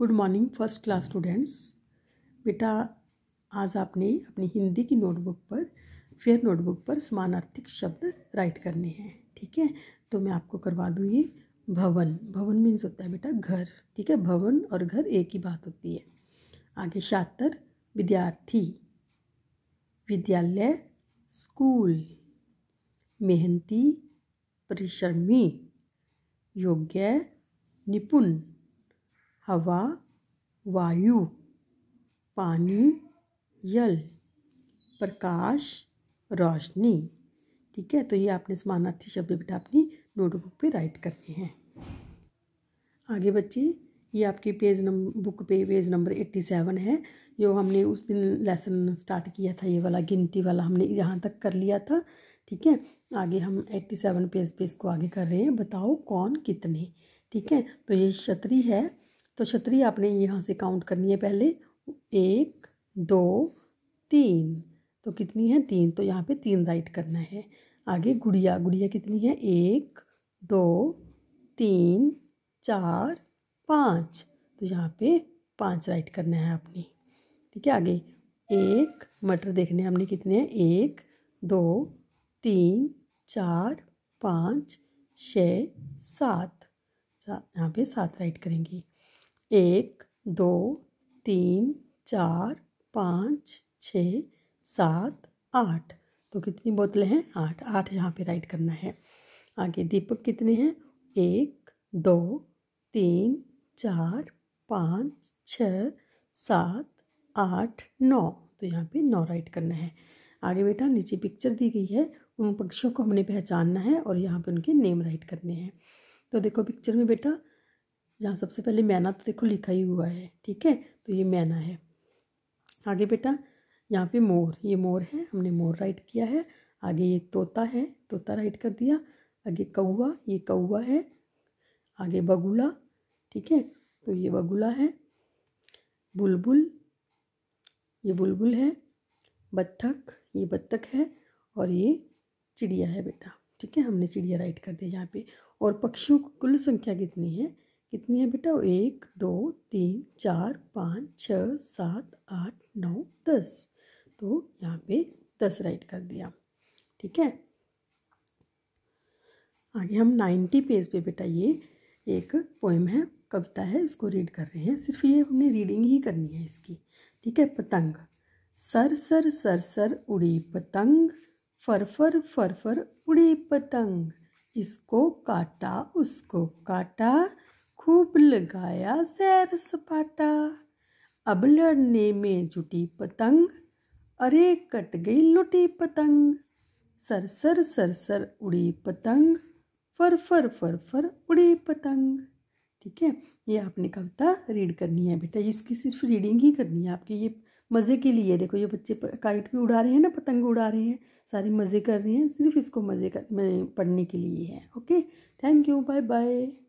good morning first class students बेटा आज आपने अपनी हिंदी की नोटबुक पर फेयर नोटबुक पर समानार्थिक शब्द राइट करने हैं ठीक है तो मैं आपको करवा दूँ ये भवन भवन मीन्स होता है बेटा घर ठीक है भवन और घर एक ही बात होती है आगे छात्र विद्यार्थी विद्यालय स्कूल मेहनती परिश्रमी योग्य निपुण हवा वायु पानी यल प्रकाश रोशनी ठीक है तो ये आपने समानार्थी शब्द बेटा अपनी नोटबुक पे राइट करने हैं आगे बच्चे ये आपकी पेज नंबर बुक पे पेज नंबर एट्टी सेवन है जो हमने उस दिन लेसन स्टार्ट किया था ये वाला गिनती वाला हमने यहाँ तक कर लिया था ठीक है आगे हम एट्टी सेवन पेज पे इसको आगे कर रहे हैं बताओ कौन कितने ठीक है तो ये क्षत्रिय है तो छतरी आपने यहाँ से काउंट करनी है पहले एक दो तीन तो कितनी है तीन तो यहाँ पे तीन राइट करना है आगे गुड़िया गुड़िया कितनी है एक दो तीन चार पाँच तो यहाँ पे पाँच राइट करना है आपने ठीक है आगे एक मटर देखने हमने कितने हैं एक दो तीन चार पाँच छ सात यहाँ पे सात राइट करेंगे एक दो तीन चार पाँच छ सात आठ तो कितनी बोतलें हैं आठ आठ यहाँ पे राइट करना है आगे दीपक कितने हैं एक दो तीन चार पाँच छ सात आठ नौ तो यहाँ पे नौ राइट करना है आगे बेटा नीचे पिक्चर दी गई है उन पक्षियों को हमने पहचानना है और यहाँ पे उनके नेम राइट करने हैं तो देखो पिक्चर में बेटा जहाँ सबसे पहले मैना तो देखो लिखा ही हुआ है ठीक है तो ये मैना है आगे बेटा यहाँ पे मोर ये मोर है हमने मोर राइट किया है आगे ये तोता है तोता राइट कर दिया आगे कौआ ये कौआ है आगे बगुला ठीक है तो ये बगुला है बुलबुल ये बुलबुल है बत्तख ये बत्तख है और ये चिड़िया है बेटा ठीक है हमने चिड़िया राइट कर दिया यहाँ पे और पक्षियों की कुल संख्या कितनी है कितनी है बेटा एक दो तीन चार पाँच छः सात आठ नौ दस तो यहाँ पे दस राइट कर दिया ठीक है आगे हम नाइन्टी पेज पे बेटा ये एक पोएम है कविता है इसको रीड कर रहे हैं सिर्फ ये हमने रीडिंग ही करनी है इसकी ठीक है पतंग सर सर सर सर उड़ी पतंग फर फर फर फर उड़ी पतंग इसको काटा उसको काटा खूब लगाया सैर सपाटा अब लड़ने में जुटी पतंग अरे कट गई लुटी पतंग सरसर सरसर उड़ी पतंग फर फर फर फर उड़ी पतंग ठीक है ये आपने कविता रीड करनी है बेटा इसकी सिर्फ रीडिंग ही करनी है आपकी ये मज़े के लिए देखो ये बच्चे काइट भी उड़ा रहे हैं ना पतंग उड़ा रहे हैं सारे मज़े कर रहे हैं सिर्फ इसको मज़े कर पढ़ने के लिए है okay thank you bye bye